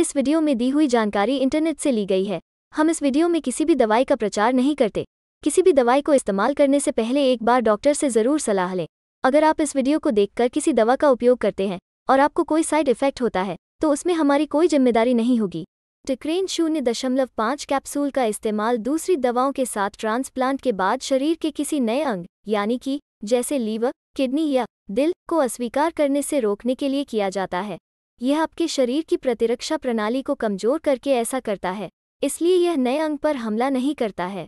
इस वीडियो में दी हुई जानकारी इंटरनेट से ली गई है हम इस वीडियो में किसी भी दवाई का प्रचार नहीं करते किसी भी दवाई को इस्तेमाल करने से पहले एक बार डॉक्टर से ज़रूर सलाह लें अगर आप इस वीडियो को देखकर किसी दवा का उपयोग करते हैं और आपको कोई साइड इफेक्ट होता है तो उसमें हमारी कोई जिम्मेदारी नहीं होगी टिक्रेन शून्य दशमलव पाँच कैप्सूल का इस्तेमाल दूसरी दवाओं के साथ ट्रांसप्लांट के बाद शरीर के किसी नए अंग यानी कि जैसे लीवर किडनी या दिल को अस्वीकार करने से रोकने के लिए किया जाता है यह आपके शरीर की प्रतिरक्षा प्रणाली को कमजोर करके ऐसा करता है इसलिए यह नए अंग पर हमला नहीं करता है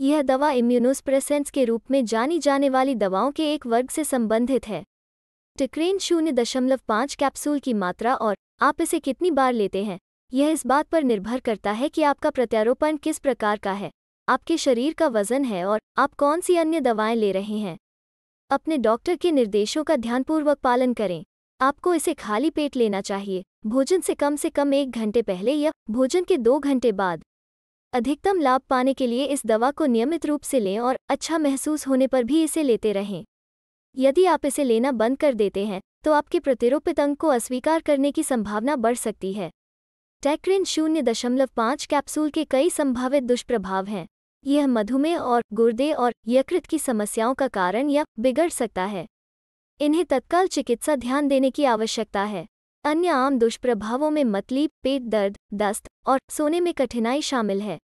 यह दवा इम्यूनोस्प्रेसेंस के रूप में जानी जाने वाली दवाओं के एक वर्ग से संबंधित है टिक्रेन शून्य दशमलव पाँच कैप्सूल की मात्रा और आप इसे कितनी बार लेते हैं यह इस बात पर निर्भर करता है कि आपका प्रत्यारोपण किस प्रकार का है आपके शरीर का वजन है और आप कौन सी अन्य दवाएं ले रहे हैं अपने डॉक्टर के निर्देशों का ध्यानपूर्वक पालन करें आपको इसे खाली पेट लेना चाहिए भोजन से कम से कम एक घंटे पहले या भोजन के दो घंटे बाद अधिकतम लाभ पाने के लिए इस दवा को नियमित रूप से लें और अच्छा महसूस होने पर भी इसे लेते रहें यदि आप इसे लेना बंद कर देते हैं तो आपके प्रतिरोपित अंग को अस्वीकार करने की संभावना बढ़ सकती है टैक्रिन शून्य दशमलव पाँच कैप्सूल के कई संभावित दुष्प्रभाव हैं यह मधुमेह और गुर्दे और यकृत की समस्याओं का कारण या बिगड़ सकता है इन्हें तत्काल चिकित्सा ध्यान देने की आवश्यकता है अन्य आम दुष्प्रभावों में मतली पेट दर्द दस्त और सोने में कठिनाई शामिल है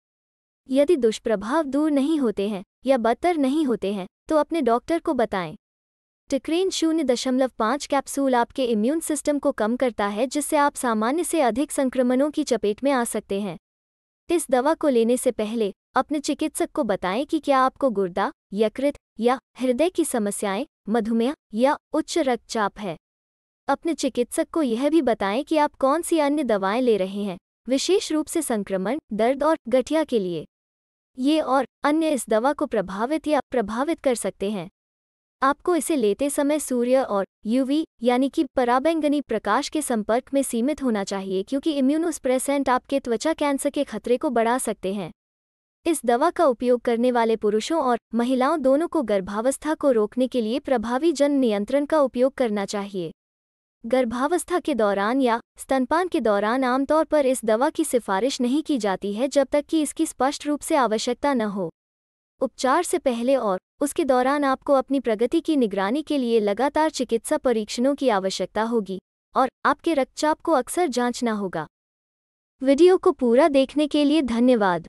यदि दुष्प्रभाव दूर नहीं होते हैं या बदतर नहीं होते हैं तो अपने डॉक्टर को बताएं टिक्रेन शून्य दशमलव पाँच कैप्सूल आपके इम्यून सिस्टम को कम करता है जिससे आप सामान्य से अधिक संक्रमणों की चपेट में आ सकते हैं इस दवा को लेने से पहले अपने चिकित्सक को बताएं कि क्या आपको गुर्दा यकृत या हृदय की समस्याएं मधुमेह या उच्च रक्तचाप है अपने चिकित्सक को यह भी बताएं कि आप कौन सी अन्य दवाएं ले रहे हैं विशेष रूप से संक्रमण दर्द और गठिया के लिए ये और अन्य इस दवा को प्रभावित या प्रभावित कर सकते हैं आपको इसे लेते समय सूर्य और यूवी यानी कि पराबैंगनी प्रकाश के संपर्क में सीमित होना चाहिए क्योंकि इम्यूनोस्प्रेसेंट आपके त्वचा कैंसर के खतरे को बढ़ा सकते हैं इस दवा का उपयोग करने वाले पुरुषों और महिलाओं दोनों को गर्भावस्था को रोकने के लिए प्रभावी जन नियंत्रण का उपयोग करना चाहिए गर्भावस्था के दौरान या स्तनपान के दौरान आमतौर पर इस दवा की सिफारिश नहीं की जाती है जब तक कि इसकी स्पष्ट रूप से आवश्यकता न हो उपचार से पहले और उसके दौरान आपको अपनी प्रगति की निगरानी के लिए लगातार चिकित्सा परीक्षणों की आवश्यकता होगी और आपके रक्तचाप को अक्सर जांचना होगा वीडियो को पूरा देखने के लिए धन्यवाद